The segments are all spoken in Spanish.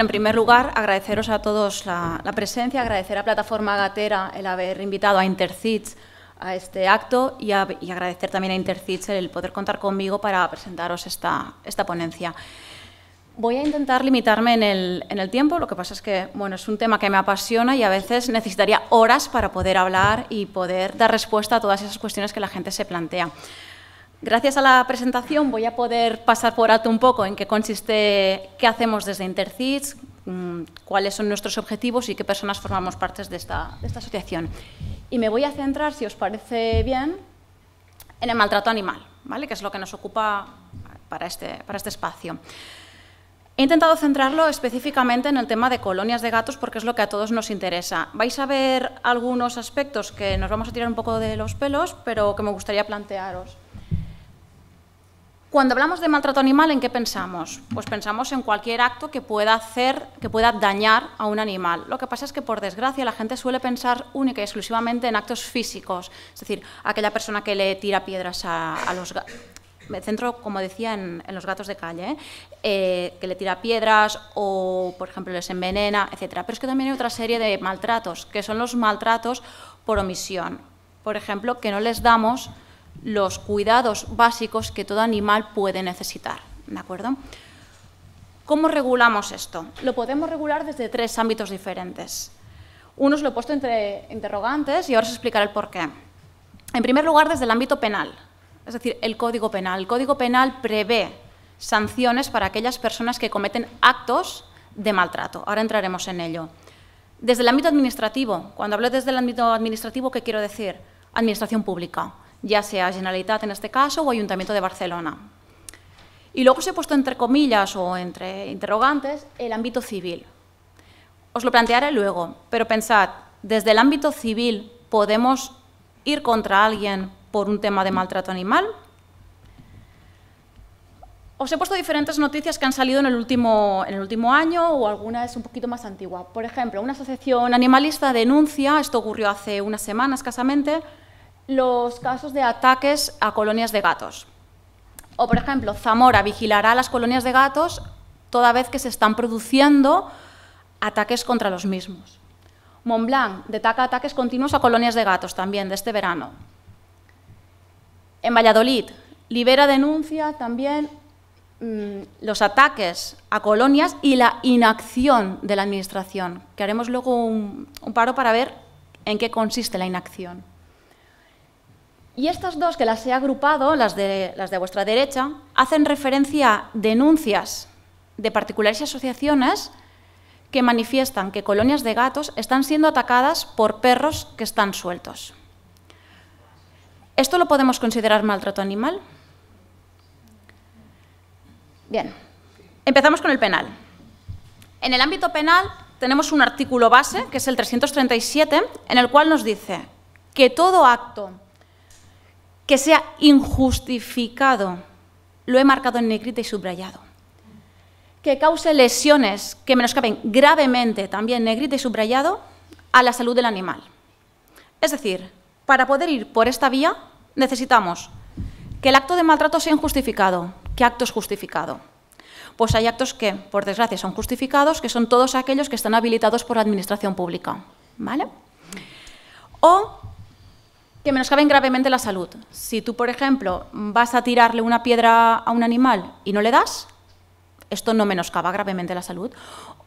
En primer lugar, agradeceros a todos la, presencia, agradecer a Plataforma Gatera el haber invitado a Intercits a este acto y, agradecer también a Intercits el poder contar conmigo para presentaros esta, ponencia. Voy a intentar limitarme en el, tiempo, lo que pasa es que bueno, es un tema que me apasiona y a veces necesitaría horas para poder hablar y poder dar respuesta a todas esas cuestiones que la gente se plantea. Gracias a la presentación voy a poder pasar por alto un poco en qué consiste, qué hacemos desde Intercids, mm, cuáles son nuestros objetivos y qué personas formamos parte de esta, de esta asociación. Y me voy a centrar, si os parece bien, en el maltrato animal, ¿vale? que es lo que nos ocupa para este, para este espacio. He intentado centrarlo específicamente en el tema de colonias de gatos porque es lo que a todos nos interesa. Vais a ver algunos aspectos que nos vamos a tirar un poco de los pelos, pero que me gustaría plantearos. Cuando hablamos de maltrato animal, ¿en qué pensamos? Pues pensamos en cualquier acto que pueda hacer, que pueda dañar a un animal. Lo que pasa es que, por desgracia, la gente suele pensar única y exclusivamente en actos físicos, es decir, aquella persona que le tira piedras a, los gatos. centro, como decía, en, los gatos de calle, ¿eh? Eh, que le tira piedras o, por ejemplo, les envenena, etc. Pero es que también hay otra serie de maltratos, que son los maltratos por omisión. Por ejemplo, que no les damos los cuidados básicos que todo animal puede necesitar. ¿De acuerdo? ¿Cómo regulamos esto? Lo podemos regular desde tres ámbitos diferentes. Uno se lo he puesto entre interrogantes y ahora os explicaré el porqué. En primer lugar, desde el ámbito penal, es decir, el Código Penal. El Código Penal prevé sanciones para aquellas personas que cometen actos de maltrato. Ahora entraremos en ello. Desde el ámbito administrativo, cuando hablo desde el ámbito administrativo, ¿qué quiero decir? Administración pública ya sea Generalitat en este caso o Ayuntamiento de Barcelona. Y luego se ha puesto entre comillas o entre interrogantes el ámbito civil. Os lo plantearé luego, pero pensad, desde el ámbito civil podemos ir contra alguien por un tema de maltrato animal. Os he puesto diferentes noticias que han salido en el último, en el último año o alguna es un poquito más antigua. Por ejemplo, una asociación animalista denuncia, esto ocurrió hace unas semanas escasamente, los casos de ataques a colonias de gatos. O, por ejemplo, Zamora vigilará las colonias de gatos toda vez que se están produciendo ataques contra los mismos. Montblanc detaca ataques continuos a colonias de gatos también de este verano. En Valladolid, Libera denuncia también mm, los ataques a colonias y la inacción de la Administración, que haremos luego un paro para ver en qué consiste la inacción. Y estas dos que las he agrupado, las de, vuestra derecha, hacen referencia a denuncias de particulares y asociaciones que manifiestan que colonias de gatos están siendo atacadas por perros que están sueltos. ¿Esto lo podemos considerar maltrato animal? Bien, empezamos con el penal. En el ámbito penal tenemos un artículo base, que es el 337, en el cual nos dice que todo acto que sea injustificado, lo he marcado en negrita y subrayado, que cause lesiones que menoscaben gravemente, también negrita y subrayado, a la salud del animal. Es decir, para poder ir por esta vía necesitamos que el acto de maltrato sea injustificado. ¿Qué acto es justificado? Pues hay actos que, por desgracia, son justificados, que son todos aquellos que están habilitados por la Administración Pública. ¿Vale? O que menoscaben gravemente la salud. Si tú, por ejemplo, vas a tirarle una piedra a un animal y no le das, esto no menoscaba gravemente la salud.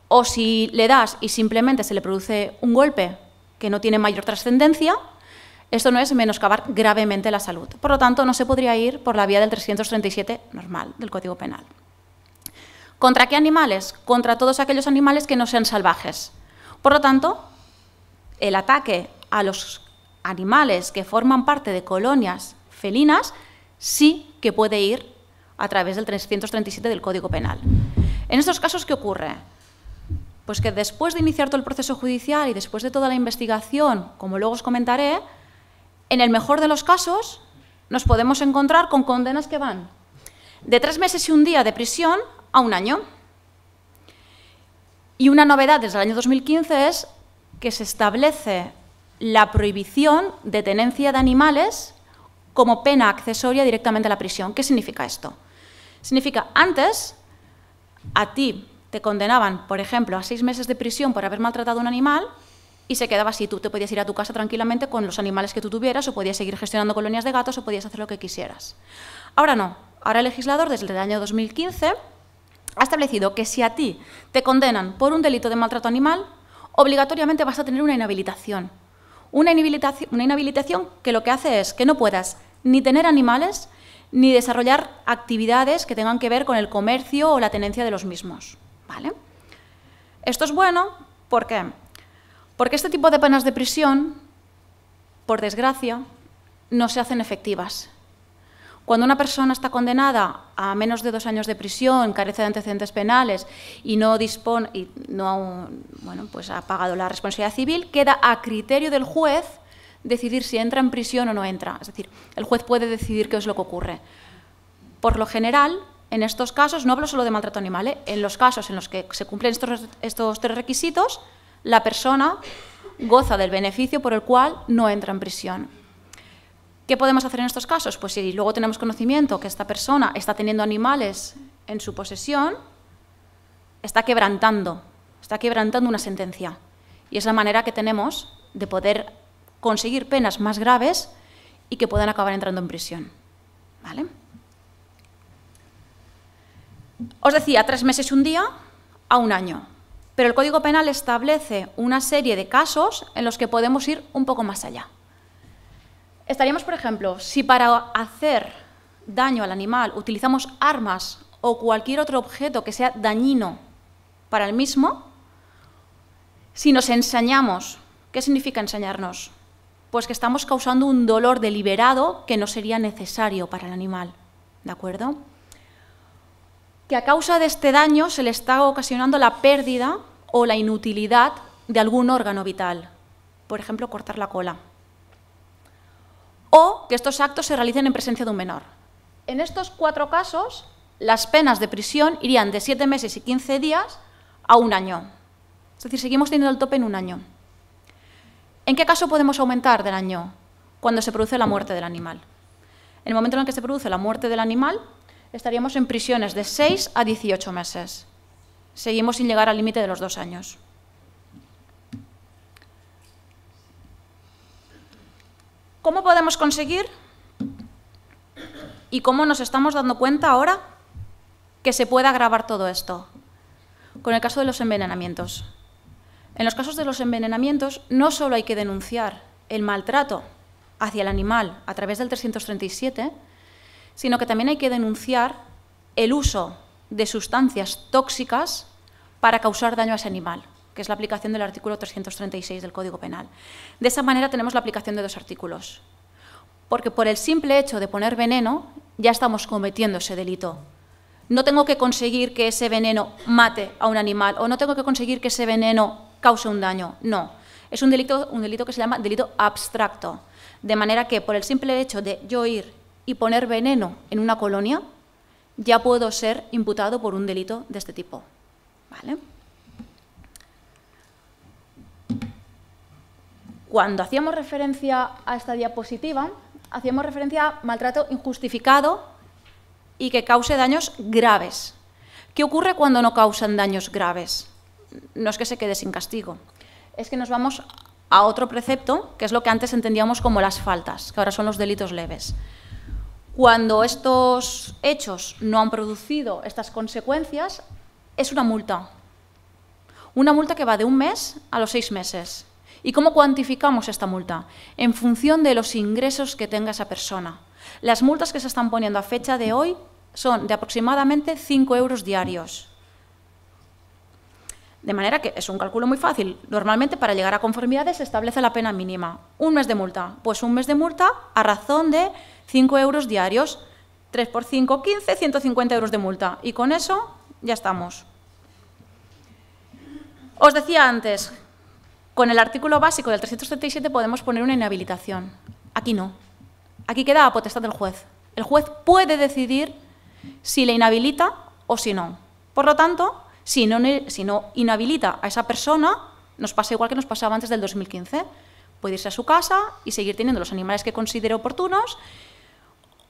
O si le das y simplemente se le produce un golpe que no tiene mayor trascendencia, esto no es menoscabar gravemente la salud. Por lo tanto, no se podría ir por la vía del 337 normal del Código Penal. ¿Contra qué animales? Contra todos aquellos animales que no sean salvajes. Por lo tanto, el ataque a los animales que forman parte de colonias felinas sí que puede ir a través del 337 del Código Penal. En estos casos, ¿qué ocurre? Pues que después de iniciar todo el proceso judicial y después de toda la investigación, como luego os comentaré, en el mejor de los casos nos podemos encontrar con condenas que van de tres meses y un día de prisión a un año. Y una novedad desde el año 2015 es que se establece la prohibición de tenencia de animales como pena accesoria directamente a la prisión. ¿Qué significa esto? Significa, antes a ti te condenaban, por ejemplo, a seis meses de prisión por haber maltratado un animal y se quedaba así. Tú te podías ir a tu casa tranquilamente con los animales que tú tuvieras o podías seguir gestionando colonias de gatos o podías hacer lo que quisieras. Ahora no. Ahora el legislador, desde el año 2015, ha establecido que si a ti te condenan por un delito de maltrato animal, obligatoriamente vas a tener una inhabilitación. Una inhabilitación, que lo que hace es que no puedas ni tener animales ni desarrollar actividades que tengan que ver con el comercio o la tenencia de los mismos. Esto es bueno, ¿por Porque este tipo de penas de prisión, por desgracia, no se hacen efectivas cuando una persona está condenada a menos de dos años de prisión, carece de antecedentes penales y no dispone y no bueno, pues ha pagado la responsabilidad civil, queda a criterio del juez decidir si entra en prisión o no entra. Es decir, el juez puede decidir qué es lo que ocurre. Por lo general, en estos casos, no hablo solo de maltrato animal, ¿eh? en los casos en los que se cumplen estos tres requisitos, la persona goza del beneficio por el cual no entra en prisión. ¿Qué podemos hacer en estos casos? Pues si luego tenemos conocimiento que esta persona está teniendo animales en su posesión, está quebrantando, está quebrantando una sentencia. Y es la manera que tenemos de poder conseguir penas más graves y que puedan acabar entrando en prisión. Os decía, tres meses un día a un año. Pero el Código Penal establece una serie de casos en los que podemos ir un poco más allá. Estaríamos, por ejemplo, si para hacer daño al animal utilizamos armas o cualquier otro objeto que sea dañino para el mismo, si nos enseñamos ¿qué significa enseñarnos? Pues que estamos causando un dolor deliberado que no sería necesario para el animal, ¿de acuerdo? Que a causa de este daño se le está ocasionando la pérdida o la inutilidad de algún órgano vital, por ejemplo, cortar la cola o que estos actos se realicen en presencia de un menor. En estos cuatro casos, las penas de prisión irían de siete meses y quince días a un año. Es decir, seguimos teniendo el tope en un año. ¿En qué caso podemos aumentar del año? Cuando se produce la muerte del animal. En el momento en el que se produce la muerte del animal, estaríamos en prisiones de seis a 18 meses. Seguimos sin llegar al límite de los dos años. ¿Cómo podemos conseguir y cómo nos estamos dando cuenta ahora que se pueda agravar todo esto? Con el caso de los envenenamientos. En los casos de los envenenamientos no solo hay que denunciar el maltrato hacia el animal a través del 337, sino que también hay que denunciar el uso de sustancias tóxicas para causar daño a ese animal que es la aplicación del artículo 336 del Código Penal. De esa manera tenemos la aplicación de dos artículos, porque por el simple hecho de poner veneno ya estamos cometiendo ese delito. No tengo que conseguir que ese veneno mate a un animal o no tengo que conseguir que ese veneno cause un daño, no. Es un delito, un delito que se llama delito abstracto, de manera que por el simple hecho de yo ir y poner veneno en una colonia, ya puedo ser imputado por un delito de este tipo. ¿Vale? Cuando hacíamos referencia a esta diapositiva, hacíamos referencia a maltrato injustificado y que cause daños graves. ¿Qué ocurre cuando no causan daños graves? No es que se quede sin castigo, es que nos vamos a otro precepto, que es lo que antes entendíamos como las faltas, que ahora son los delitos leves. Cuando estos hechos no han producido estas consecuencias, es una multa. Una multa que va de un mes a los seis meses. ¿Y cómo cuantificamos esta multa? En función de los ingresos que tenga esa persona. Las multas que se están poniendo a fecha de hoy son de aproximadamente 5 euros diarios. De manera que es un cálculo muy fácil. Normalmente para llegar a conformidades se establece la pena mínima. Un mes de multa. Pues un mes de multa a razón de 5 euros diarios. 3 por 5, 15, 150 euros de multa. Y con eso ya estamos. Os decía antes con el artículo básico del 377 podemos poner una inhabilitación. Aquí no. Aquí queda a potestad del juez. El juez puede decidir si le inhabilita o si no. Por lo tanto, si no, si no inhabilita a esa persona, nos pasa igual que nos pasaba antes del 2015. Puede irse a su casa y seguir teniendo los animales que considere oportunos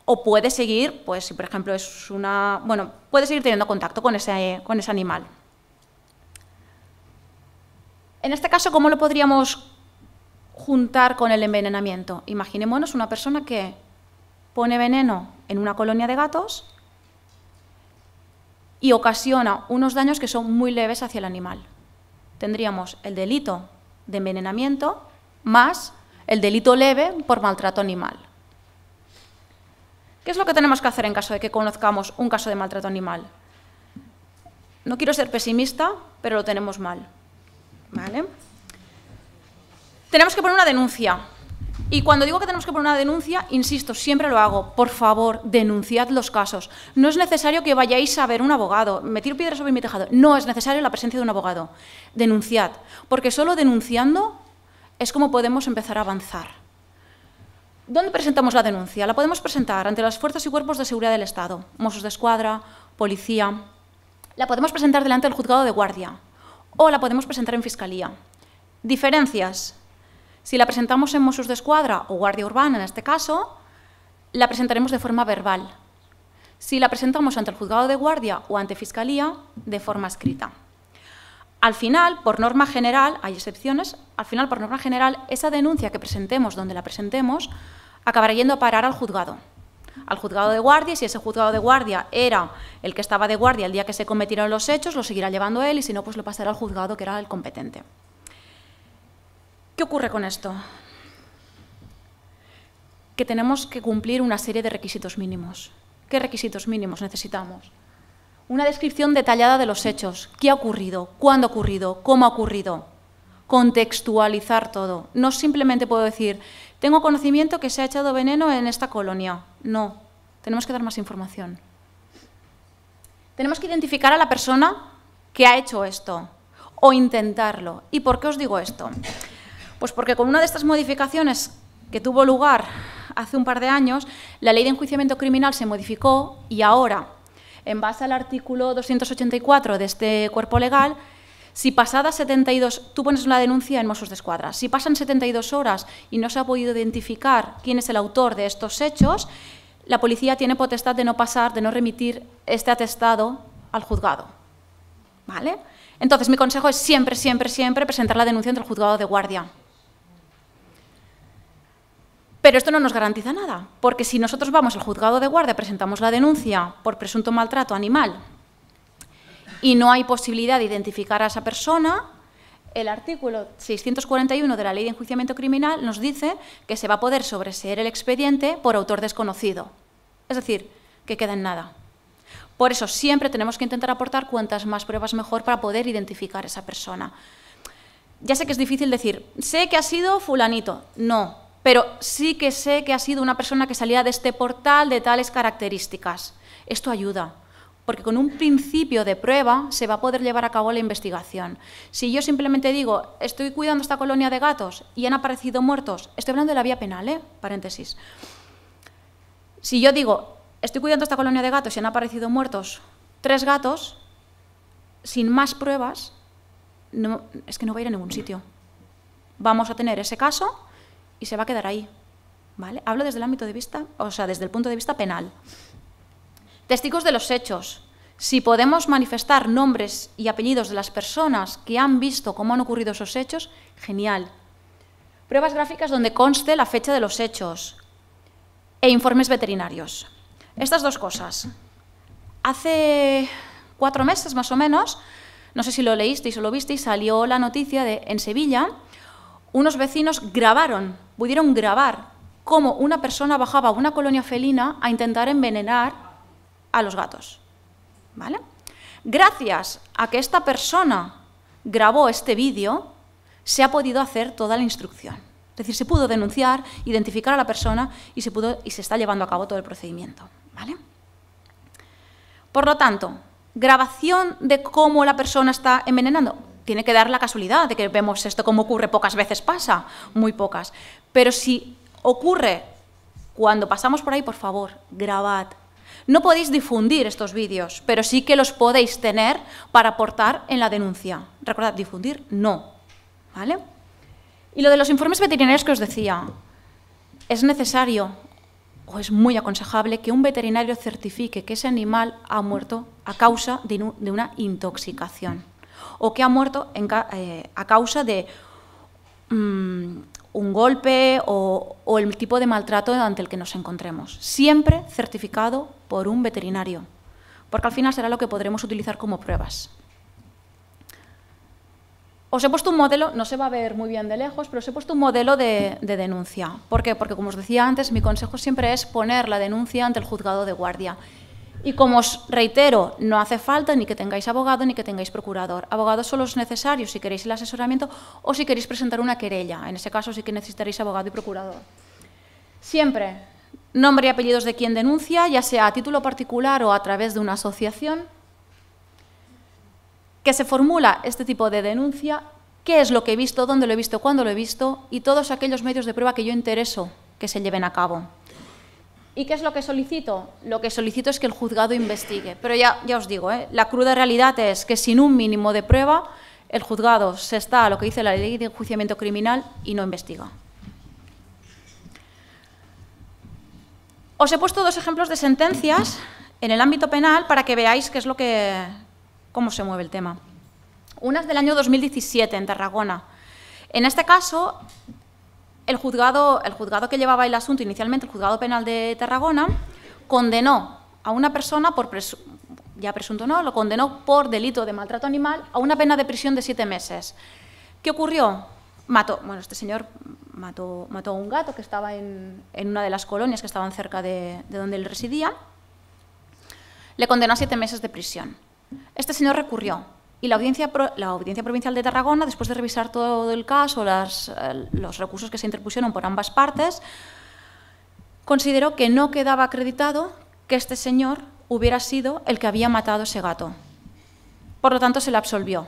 o puede seguir, pues si por ejemplo es una, bueno, puede seguir teniendo contacto con ese, con ese animal. En este caso, ¿cómo lo podríamos juntar con el envenenamiento? Imaginémonos una persona que pone veneno en una colonia de gatos y ocasiona unos daños que son muy leves hacia el animal. Tendríamos el delito de envenenamiento más el delito leve por maltrato animal. ¿Qué es lo que tenemos que hacer en caso de que conozcamos un caso de maltrato animal? No quiero ser pesimista, pero lo tenemos mal. Tenemos que poner una denuncia. Y cuando digo que tenemos que poner una denuncia, insisto, siempre lo hago. Por favor, denunciad los casos. No es necesario que vayáis a ver un abogado. Me piedras sobre mi tejado. No es necesario la presencia de un abogado. Denunciad. Porque solo denunciando es como podemos empezar a avanzar. ¿Dónde presentamos la denuncia? La podemos presentar ante las fuerzas y cuerpos de seguridad del Estado, Mossos de Escuadra, Policía. La podemos presentar delante del juzgado de guardia o la podemos presentar en Fiscalía. Diferencias. Si la presentamos en Mossos de Escuadra o Guardia Urbana, en este caso, la presentaremos de forma verbal. Si la presentamos ante el juzgado de guardia o ante Fiscalía, de forma escrita. Al final, por norma general, hay excepciones, al final, por norma general, esa denuncia que presentemos donde la presentemos acabará yendo a parar al juzgado al juzgado de guardia y si ese juzgado de guardia era el que estaba de guardia el día que se cometieron los hechos, lo seguirá llevando él y si no, pues lo pasará al juzgado que era el competente. ¿Qué ocurre con esto? Que tenemos que cumplir una serie de requisitos mínimos. ¿Qué requisitos mínimos necesitamos? Una descripción detallada de los hechos. ¿Qué ha ocurrido? ¿Cuándo ha ocurrido? ¿Cómo ha ocurrido? Contextualizar todo. No simplemente puedo decir, tengo conocimiento que se ha echado veneno en esta colonia. No, tenemos que dar más información. Tenemos que identificar a la persona que ha hecho esto o intentarlo. ¿Y por qué os digo esto? Pues porque con una de estas modificaciones que tuvo lugar hace un par de años, la ley de enjuiciamiento criminal se modificó y ahora, en base al artículo 284 de este cuerpo legal, si pasadas 72, tú pones una denuncia en Mossos de Escuadra, si pasan 72 horas y no se ha podido identificar quién es el autor de estos hechos, la policía tiene potestad de no pasar, de no remitir este atestado al juzgado. ¿Vale? Entonces, mi consejo es siempre, siempre, siempre presentar la denuncia ante el juzgado de guardia. Pero esto no nos garantiza nada, porque si nosotros vamos al juzgado de guardia, presentamos la denuncia por presunto maltrato animal y no hay posibilidad de identificar a esa persona, el artículo 641 de la Ley de Enjuiciamiento Criminal nos dice que se va a poder sobreseer el expediente por autor desconocido. Es decir, que queda en nada. Por eso siempre tenemos que intentar aportar cuantas más pruebas mejor para poder identificar a esa persona. Ya sé que es difícil decir, sé que ha sido fulanito. No, pero sí que sé que ha sido una persona que salía de este portal de tales características. Esto ayuda porque con un principio de prueba se va a poder llevar a cabo la investigación. Si yo simplemente digo, estoy cuidando esta colonia de gatos y han aparecido muertos, estoy hablando de la vía penal, ¿eh? paréntesis. Si yo digo, estoy cuidando esta colonia de gatos y han aparecido muertos tres gatos, sin más pruebas, no, es que no va a ir a ningún sitio. Vamos a tener ese caso y se va a quedar ahí. ¿Vale? Hablo desde el ámbito de vista, o sea, desde el punto de vista penal. Testigos de los hechos. Si podemos manifestar nombres y apellidos de las personas que han visto cómo han ocurrido esos hechos, genial. Pruebas gráficas donde conste la fecha de los hechos. E informes veterinarios. Estas dos cosas. Hace cuatro meses más o menos, no sé si lo leísteis o lo visteis, salió la noticia de en Sevilla, unos vecinos grabaron, pudieron grabar cómo una persona bajaba a una colonia felina a intentar envenenar a los gatos. ¿Vale? Gracias a que esta persona grabó este vídeo, se ha podido hacer toda la instrucción. Es decir, se pudo denunciar, identificar a la persona y se, pudo, y se está llevando a cabo todo el procedimiento. ¿Vale? Por lo tanto, grabación de cómo la persona está envenenando. Tiene que dar la casualidad de que vemos esto como ocurre, pocas veces pasa, muy pocas. Pero si ocurre cuando pasamos por ahí, por favor, grabad, no podéis difundir estos vídeos, pero sí que los podéis tener para aportar en la denuncia. Recordad, difundir no. ¿Vale? Y lo de los informes veterinarios que os decía, es necesario o es muy aconsejable que un veterinario certifique que ese animal ha muerto a causa de, una intoxicación o que ha muerto eh, a causa de mm, un golpe o, el tipo de maltrato ante el que nos encontremos. Siempre certificado por un veterinario, porque al final será lo que podremos utilizar como pruebas. Os he puesto un modelo, no se va a ver muy bien de lejos, pero os he puesto un modelo de, de denuncia. ¿Por qué? Porque, como os decía antes, mi consejo siempre es poner la denuncia ante el juzgado de guardia. Y como os reitero, no hace falta ni que tengáis abogado ni que tengáis procurador. Abogado solo es necesario si queréis el asesoramiento o si queréis presentar una querella. En ese caso sí que necesitaréis abogado y procurador. Siempre, nombre y apellidos de quien denuncia, ya sea a título particular o a través de una asociación. Que se formula este tipo de denuncia, qué es lo que he visto, dónde lo he visto, cuándo lo he visto y todos aquellos medios de prueba que yo intereso que se lleven a cabo. ¿Y qué es lo que solicito? Lo que solicito es que el juzgado investigue. Pero ya, ya os digo, ¿eh? la cruda realidad es que sin un mínimo de prueba, el juzgado se está a lo que dice la ley de enjuiciamiento criminal y no investiga. Os he puesto dos ejemplos de sentencias en el ámbito penal para que veáis qué es lo que, cómo se mueve el tema. Una es del año 2017, en Tarragona. En este caso, el juzgado, el juzgado que llevaba el asunto inicialmente, el juzgado penal de Tarragona, condenó a una persona por ya presunto no, lo condenó por delito de maltrato animal a una pena de prisión de siete meses. ¿Qué ocurrió? Mató, bueno, este señor mató, a un gato que estaba en, una de las colonias que estaban cerca de, de donde él residía. Le condenó a siete meses de prisión. Este señor recurrió. Y la audiencia, Provincial de Tarragona, después de revisar todo el caso, eh, los recursos que se interpusieron por ambas partes, consideró que no quedaba acreditado que este señor hubiera sido el que había matado ese gato. Por lo tanto, se le absolvió.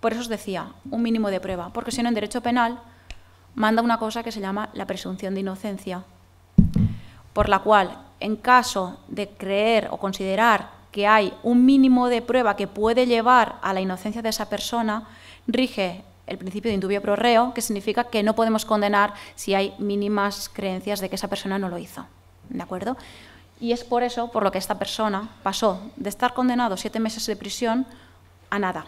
Por eso os decía, un mínimo de prueba, porque si no, en derecho penal manda una cosa que se llama la presunción de inocencia, por la cual, en caso de creer o considerar que hay un mínimo de prueba que puede llevar a la inocencia de esa persona, rige el principio de indubio pro reo, que significa que no podemos condenar si hay mínimas creencias de que esa persona no lo hizo. ¿De acuerdo? Y es por eso por lo que esta persona pasó de estar condenado siete meses de prisión a nada.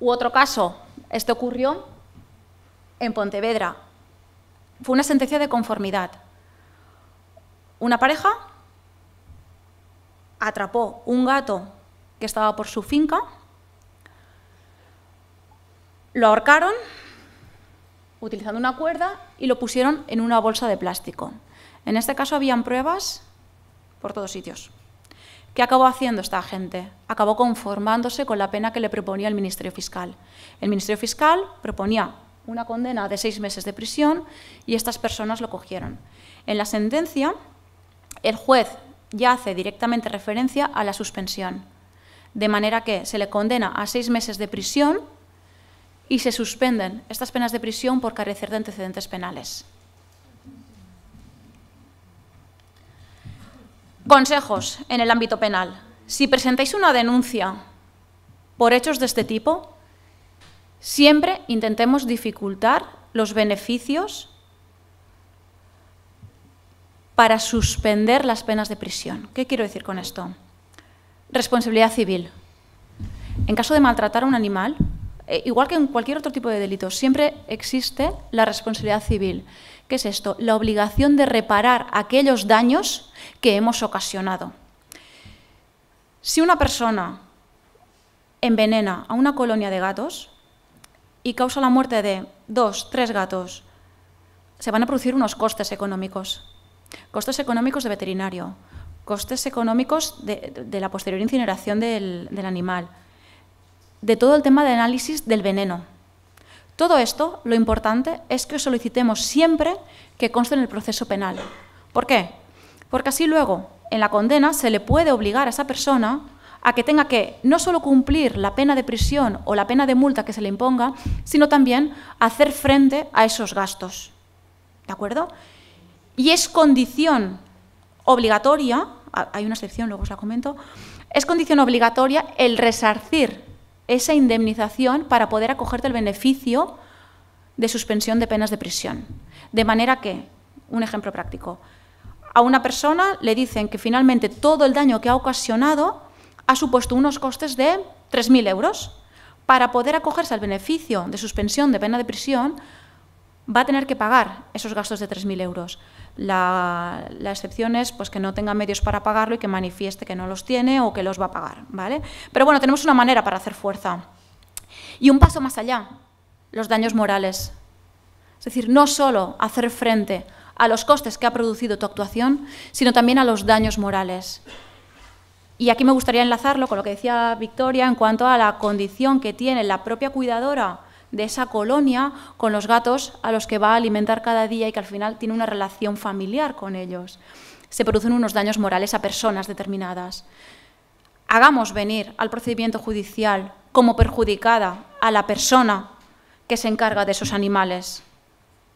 U otro caso, este ocurrió en Pontevedra. Fue una sentencia de conformidad. Una pareja atrapó un gato que estaba por su finca, lo ahorcaron utilizando una cuerda y lo pusieron en una bolsa de plástico. En este caso habían pruebas por todos sitios. ¿Qué acabó haciendo esta gente? Acabó conformándose con la pena que le proponía el Ministerio Fiscal. El Ministerio Fiscal proponía una condena de seis meses de prisión y estas personas lo cogieron. En la sentencia, el juez ya hace directamente referencia a la suspensión, de manera que se le condena a seis meses de prisión y se suspenden estas penas de prisión por carecer de antecedentes penales. Consejos en el ámbito penal. Si presentáis una denuncia por hechos de este tipo, siempre intentemos dificultar los beneficios para suspender las penas de prisión. ¿Qué quiero decir con esto? Responsabilidad civil. En caso de maltratar a un animal, eh, igual que en cualquier otro tipo de delito, siempre existe la responsabilidad civil. ¿Qué es esto? La obligación de reparar aquellos daños que hemos ocasionado. Si una persona envenena a una colonia de gatos y causa la muerte de dos, tres gatos, se van a producir unos costes económicos. Costes económicos de veterinario, costes económicos de, la posterior incineración del, animal, de todo el tema de análisis del veneno. Todo esto, lo importante es que solicitemos siempre que conste en el proceso penal. ¿Por qué? Porque así luego, en la condena, se le puede obligar a esa persona a que tenga que no solo cumplir la pena de prisión o la pena de multa que se le imponga, sino también hacer frente a esos gastos. ¿De acuerdo? y es condición obligatoria, hay una excepción, luego os la comento, es condición obligatoria el resarcir esa indemnización para poder acogerte el beneficio de suspensión de penas de prisión. De manera que, un ejemplo práctico, a una persona le dicen que finalmente todo el daño que ha ocasionado ha supuesto unos costes de 3.000 euros. Para poder acogerse al beneficio de suspensión de pena de prisión, va a tener que pagar esos gastos de 3.000 euros. La, la, excepción es pues, que no tenga medios para pagarlo y que manifieste que no los tiene o que los va a pagar. ¿vale? Pero bueno, tenemos una manera para hacer fuerza. Y un paso más allá, los daños morales. Es decir, no solo hacer frente a los costes que ha producido tu actuación, sino también a los daños morales. Y aquí me gustaría enlazarlo con lo que decía Victoria en cuanto a la condición que tiene la propia cuidadora de esa colonia con los gatos a los que va a alimentar cada día y que al final tiene una relación familiar con ellos. Se producen unos daños morales a personas determinadas. Hagamos venir al procedimiento judicial como perjudicada a la persona que se encarga de esos animales.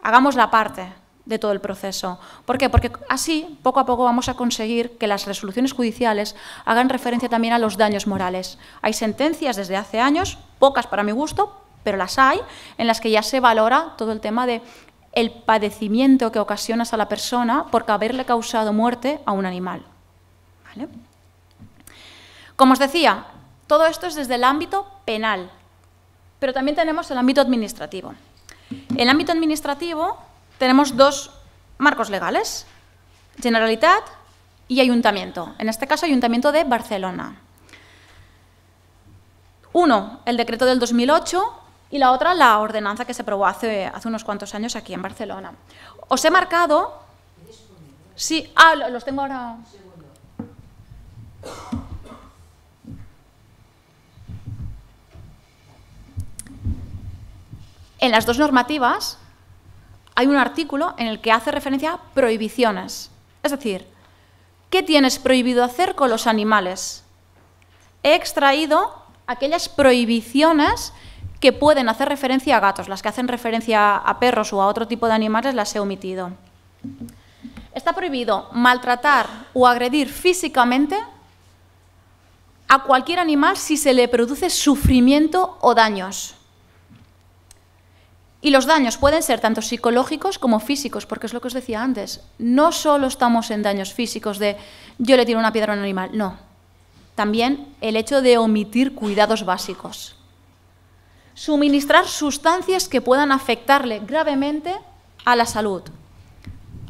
Hagamos la parte de todo el proceso. ¿Por qué? Porque así, poco a poco, vamos a conseguir que las resoluciones judiciales hagan referencia también a los daños morales. Hay sentencias desde hace años, pocas para mi gusto, pero las hay, en las que ya se valora todo el tema de el padecimiento que ocasionas a la persona por haberle causado muerte a un animal. Como os decía, todo esto es desde el ámbito penal, pero también tenemos el ámbito administrativo. En el ámbito administrativo tenemos dos marcos legales, Generalitat y Ayuntamiento, en este caso Ayuntamiento de Barcelona. Uno, el decreto del 2008, y la otra la ordenanza que se aprobó hace, unos cuantos años aquí en Barcelona. Os he marcado... Sí, ah, los tengo ahora... En las dos normativas hay un artículo en el que hace referencia a prohibiciones. Es decir, ¿qué tienes prohibido hacer con los animales? He extraído aquellas prohibiciones que pueden hacer referencia a gatos. Las que hacen referencia a perros o a otro tipo de animales las he omitido. Está prohibido maltratar o agredir físicamente a cualquier animal si se le produce sufrimiento o daños. Y los daños pueden ser tanto psicológicos como físicos, porque es lo que os decía antes. No solo estamos en daños físicos de yo le tiro una piedra a un animal, no. También el hecho de omitir cuidados básicos suministrar sustancias que puedan afectarle gravemente a la salud.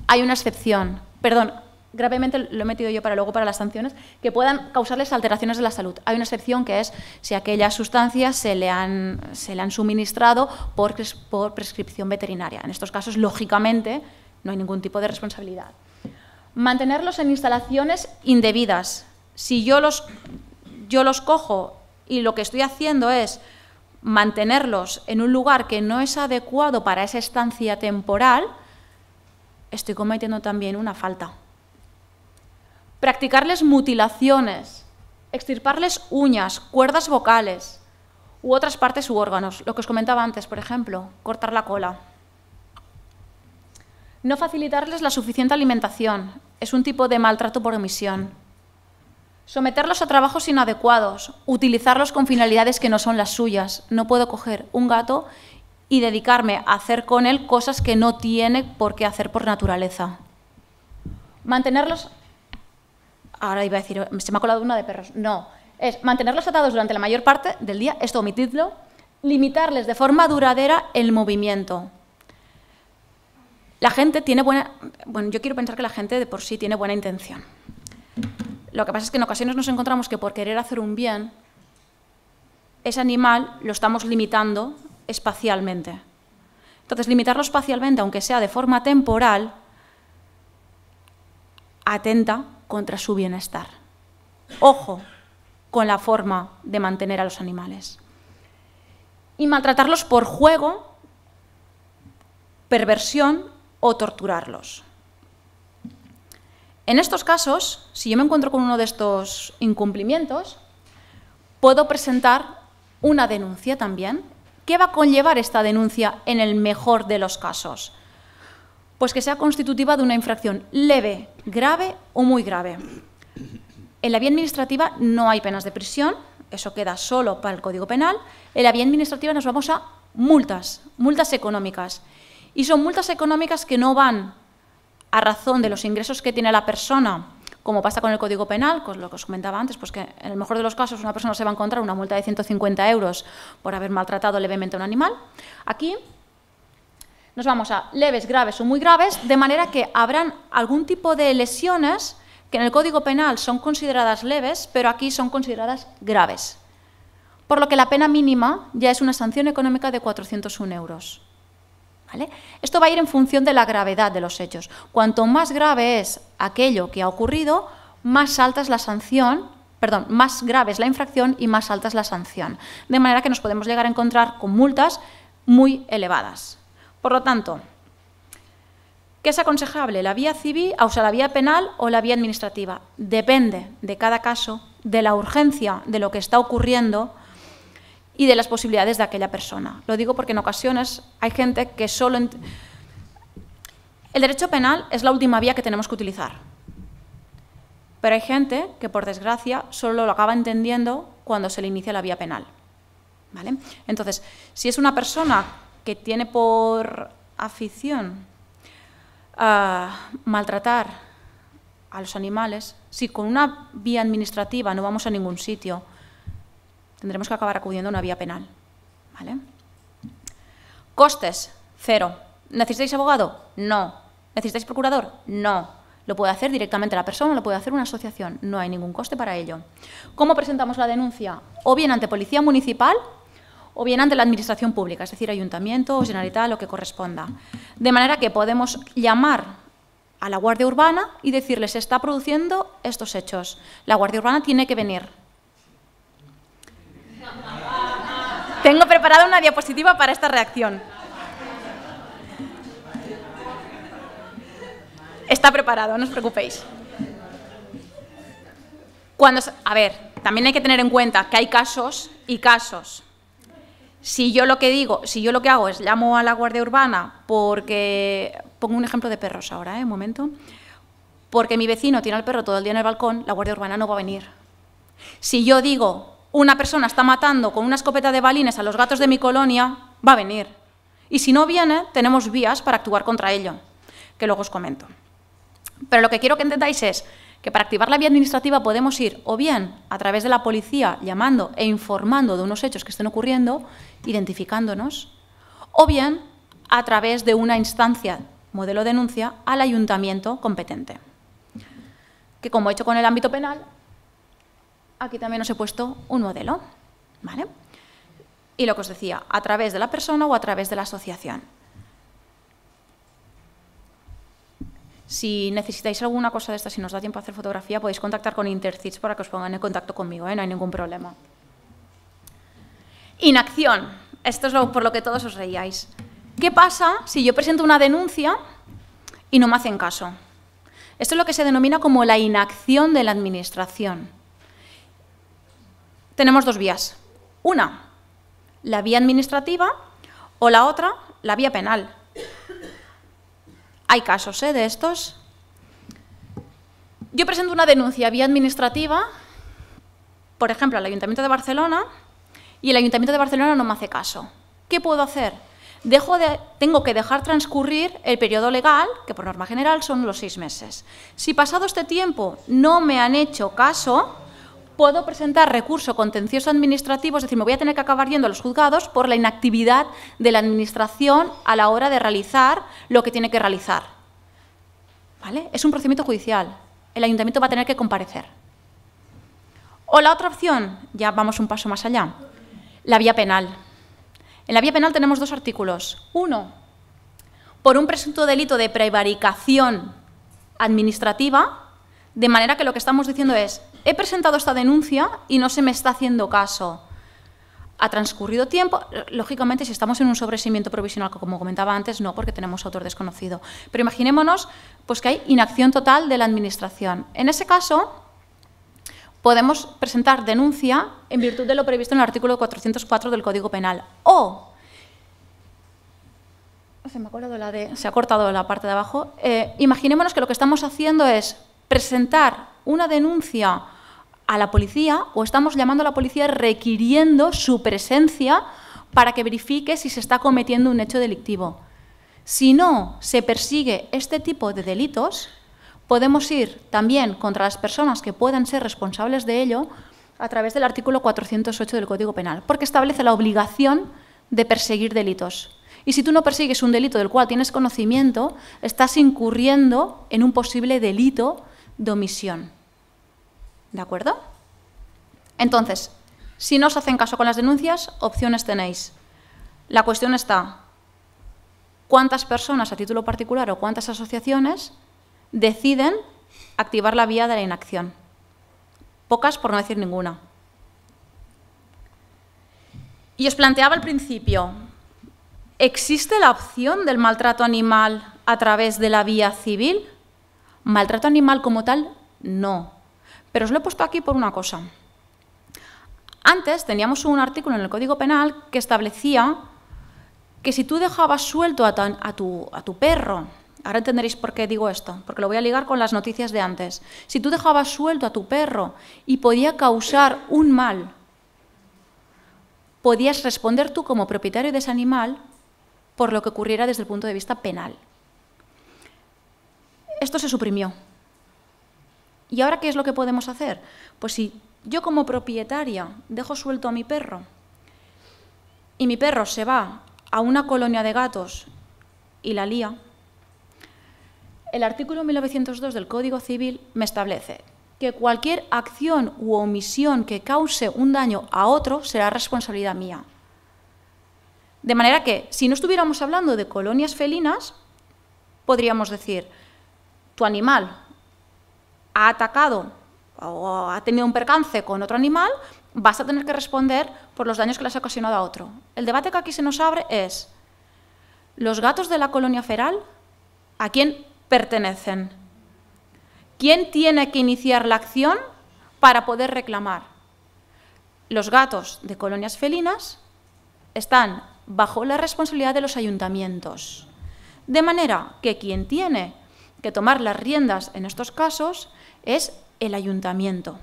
Hay una excepción, perdón, gravemente lo he metido yo para luego para las sanciones, que puedan causarles alteraciones de la salud. Hay una excepción que es si aquellas sustancias se le han, se le han suministrado por, prescripción veterinaria. En estos casos, lógicamente, no hay ningún tipo de responsabilidad. Mantenerlos en instalaciones indebidas. Si yo yo los cojo y lo que estoy haciendo es mantenerlos en un lugar que no es adecuado para esa estancia temporal, estoy cometiendo también una falta. Practicarles mutilaciones, extirparles uñas, cuerdas vocales u otras partes u órganos, lo que os comentaba antes, por ejemplo, cortar la cola. No facilitarles la suficiente alimentación, es un tipo de maltrato por omisión Someterlos a trabajos inadecuados, utilizarlos con finalidades que no son las suyas. No puedo coger un gato y dedicarme a hacer con él cosas que no tiene por qué hacer por naturaleza. Mantenerlos... Ahora iba a decir, se me ha colado una de perros. No, es mantenerlos atados durante la mayor parte del día, esto omitidlo, limitarles de forma duradera el movimiento. La gente tiene buena... Bueno, yo quiero pensar que la gente de por sí tiene buena intención. Lo que pasa es que en ocasiones nos encontramos que por querer hacer un bien, ese animal lo estamos limitando espacialmente. Entonces, limitarlo espacialmente, aunque sea de forma temporal, atenta contra su bienestar. Ojo con la forma de mantener a los animales. Y maltratarlos por juego, perversión o torturarlos. En estos casos, si yo me encuentro con uno de estos incumplimientos, puedo presentar una denuncia también. ¿Qué va a conllevar esta denuncia en el mejor de los casos? Pues que sea constitutiva de una infracción leve, grave o muy grave. En la vía administrativa no hay penas de prisión, eso queda solo para el Código Penal. En la vía administrativa nos vamos a multas, multas económicas. Y son multas económicas que no van a razón de los ingresos que tiene la persona, como pasa con el Código Penal, con lo que os comentaba antes, pues que en el mejor de los casos una persona se va a encontrar una multa de 150 euros por haber maltratado levemente a un animal. Aquí nos vamos a leves, graves o muy graves, de manera que habrán algún tipo de lesiones que en el Código Penal son consideradas leves, pero aquí son consideradas graves. Por lo que la pena mínima ya es una sanción económica de 401 euros. Esto va a ir en función de la gravedad de los hechos. Cuanto más grave es aquello que ha ocurrido, más alta es la sanción, perdón, más grave es la infracción y más alta es la sanción. De manera que nos podemos llegar a encontrar con multas muy elevadas. Por lo tanto, ¿qué es aconsejable? ¿La vía civil, o la vía penal o la vía administrativa? Depende de cada caso, de la urgencia de lo que está ocurriendo y de las posibilidades de aquella persona. Lo digo porque en ocasiones hay gente que solo... El derecho penal es la última vía que tenemos que utilizar. Pero hay gente que, por desgracia, solo lo acaba entendiendo cuando se le inicia la vía penal. ¿Vale? Entonces, si es una persona que tiene por afición a ah, maltratar a los animales, si con una vía administrativa no vamos a ningún sitio, tendremos que acabar acudiendo a una vía penal. ¿Vale? Costes, cero. ¿Necesitáis abogado? No. ¿Necesitáis procurador? No. Lo puede hacer directamente la persona, lo puede hacer una asociación. No hay ningún coste para ello. ¿Cómo presentamos la denuncia? O bien ante policía municipal o bien ante la administración pública, es decir, ayuntamiento o lo que corresponda. De manera que podemos llamar a la Guardia Urbana y decirles se está produciendo estos hechos. La Guardia Urbana tiene que venir Tengo preparada una diapositiva para esta reacción. Está preparado, no os preocupéis. Cuando, a ver, también hay que tener en cuenta que hay casos y casos. Si yo lo que digo, si yo lo que hago es llamo a la Guardia Urbana porque pongo un ejemplo de perros ahora, ¿eh? un momento. Porque mi vecino tiene al perro todo el día en el balcón, la Guardia Urbana no va a venir. Si yo digo una persona está matando con una escopeta de balines a los gatos de mi colonia, va a venir. Y si no viene, tenemos vías para actuar contra ello, que luego os comento. Pero lo que quiero que entendáis es que para activar la vía administrativa podemos ir o bien a través de la policía llamando e informando de unos hechos que estén ocurriendo, identificándonos, o bien a través de una instancia, modelo denuncia, al ayuntamiento competente, que como he hecho con el ámbito penal, aquí también os he puesto un modelo, ¿vale? Y lo que os decía, a través de la persona o a través de la asociación. Si necesitáis alguna cosa de esta, si nos da tiempo a hacer fotografía, podéis contactar con Intercits para que os pongan en contacto conmigo, ¿eh? no hay ningún problema. Inacción. Esto es por lo que todos os reíais. ¿Qué pasa si yo presento una denuncia y no me hacen caso? Esto es lo que se denomina como la inacción de la administración tenemos dos vías. Una, la vía administrativa o la otra, la vía penal. Hay casos ¿eh? de estos. Yo presento una denuncia vía administrativa, por ejemplo, al Ayuntamiento de Barcelona, y el Ayuntamiento de Barcelona no me hace caso. ¿Qué puedo hacer? tengo que dejar transcurrir el periodo legal, que por norma general son los seis meses. Si pasado este tiempo no me han hecho caso, puedo presentar recurso contencioso administrativo, es decir, me voy a tener que acabar yendo a los juzgados por la inactividad de la Administración a la hora de realizar lo que tiene que realizar. ¿Vale? Es un procedimiento judicial. El ayuntamiento va a tener que comparecer. O la otra opción, ya vamos un paso más allá, la vía penal. En la vía penal tenemos dos artículos. Uno, por un presunto delito de prevaricación administrativa, de manera que lo que estamos diciendo es, he presentado esta denuncia y no se me está haciendo caso. Ha transcurrido tiempo, lógicamente si estamos en un sobresimiento provisional, como comentaba antes, no, porque tenemos autor desconocido. Pero imaginémonos pues, que hay inacción total de la Administración. En ese caso, podemos presentar denuncia en virtud de lo previsto en el artículo 404 del Código Penal. O, se me ha, la de, se ha cortado la parte de abajo, eh, imaginémonos que lo que estamos haciendo es presentar una denuncia a la policía o estamos llamando a la policía requiriendo su presencia para que verifique si se está cometiendo un hecho delictivo. Si no se persigue este tipo de delitos, podemos ir también contra las personas que puedan ser responsables de ello a través del artículo 408 del Código Penal, porque establece la obligación de perseguir delitos. Y si tú no persigues un delito del cual tienes conocimiento, estás incurriendo en un posible delito domisión. ¿De acuerdo? Entonces, si no os hacen caso con las denuncias, opciones tenéis. La cuestión está, ¿cuántas personas a título particular o cuántas asociaciones deciden activar la vía de la inacción? Pocas, por no decir ninguna. Y os planteaba al principio, ¿existe la opción del maltrato animal a través de la vía civil? Maltrato animal como tal, no. Pero os lo he puesto aquí por una cosa. Antes teníamos un artículo en el Código Penal que establecía que si tú dejabas suelto a, a, tu, tu, perro, ahora entenderéis por qué digo esto, porque lo voy a ligar con las noticias de antes, si tú dejabas suelto a tu perro y podía causar un mal, podías responder tú como propietario de ese animal por lo que ocurriera desde el punto de vista penal esto se suprimió. ¿Y ahora qué es lo que podemos hacer? Pues si yo como propietaria dejo suelto a mi perro y mi perro se va a una colonia de gatos y la lía, el artículo 1902 del Código Civil me establece que cualquier acción u omisión que cause un daño a otro será responsabilidad mía. De manera que, si no estuviéramos hablando de colonias felinas, podríamos decir, tu animal ha atacado o ha tenido un percance con otro animal, vas a tener que responder por los daños que le has ocasionado a otro. El debate que aquí se nos abre es, ¿los gatos de la colonia feral a quién pertenecen? ¿Quién tiene que iniciar la acción para poder reclamar? Los gatos de colonias felinas están bajo la responsabilidad de los ayuntamientos. De manera que quien tiene que tomar las riendas en estos casos es el ayuntamiento.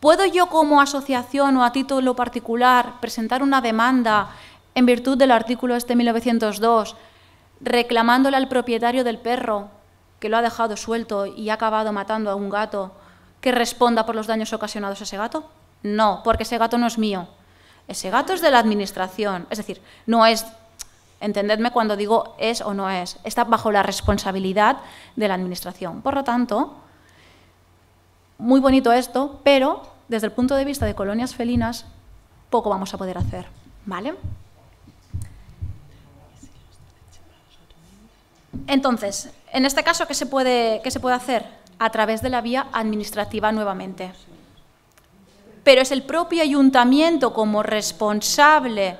¿Puedo yo como asociación o a título particular presentar una demanda en virtud del artículo este 1902 reclamándole al propietario del perro que lo ha dejado suelto y ha acabado matando a un gato que responda por los daños ocasionados a ese gato? No, porque ese gato no es mío. Ese gato es de la administración, es decir, no es Entendedme cuando digo es o no es. Está bajo la responsabilidad de la Administración. Por lo tanto, muy bonito esto, pero desde el punto de vista de colonias felinas, poco vamos a poder hacer. ¿Vale? Entonces, en este caso, ¿qué se puede, qué se puede hacer? A través de la vía administrativa nuevamente. Pero es el propio ayuntamiento como responsable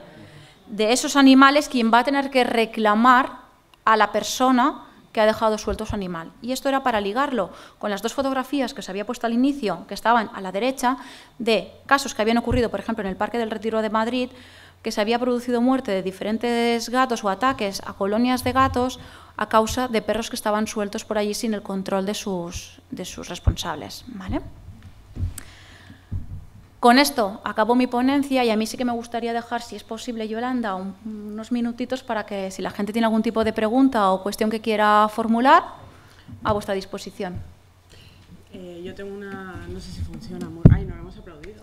de esos animales quien va a tener que reclamar a la persona que ha dejado suelto su animal. Y esto era para ligarlo con las dos fotografías que se había puesto al inicio, que estaban a la derecha, de casos que habían ocurrido, por ejemplo, en el Parque del Retiro de Madrid, que se había producido muerte de diferentes gatos o ataques a colonias de gatos a causa de perros que estaban sueltos por allí sin el control de sus, de sus responsables. ¿vale? Con esto acabo mi ponencia y a mí sí que me gustaría dejar, si es posible, Yolanda, unos minutitos para que si la gente tiene algún tipo de pregunta o cuestión que quiera formular, a vuestra disposición. Eh, yo tengo una... no sé si funciona. amor. Ay, nos hemos aplaudido.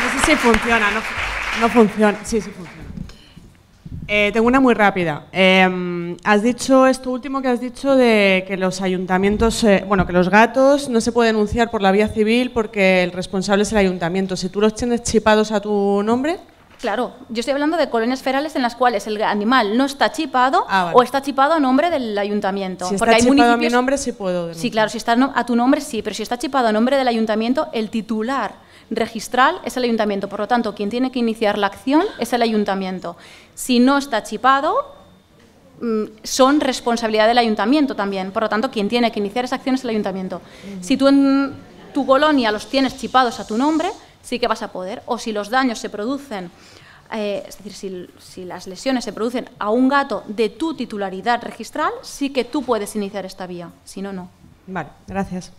no sé si funciona, no funciona. Sí, sí funciona. Eh, tengo una muy rápida. Em, has dicho esto último que has dicho de que los ayuntamientos, eh, bueno, que los gatos no se puede denunciar por la vía civil porque el responsable es el ayuntamiento. Si tú los tienes chipados a tu nombre. Claro, yo estoy hablando de colonias ferales en las cuales el animal no está chipado ah, o está chipado a nombre del ayuntamiento. Si chipado a mi nombre sí puedo. Sí, claro, si está a tu nombre sí, pero si está chipado a nombre del ayuntamiento, el titular registral es el ayuntamiento. Por lo tanto, quien tiene que iniciar la acción es el ayuntamiento. Si no está chipado, mm, son responsabilidad del ayuntamiento también. Por lo tanto, quien tiene que iniciar esa acción es el ayuntamiento. Si tú en tu colonia los tienes chipados a tu nombre, sí que vas a poder. O si los daños se producen, eh, es decir, si, si, las lesiones se producen a un gato de tu titularidad registral, sí que tú puedes iniciar esta vía. Si no, no. Vale, gracias.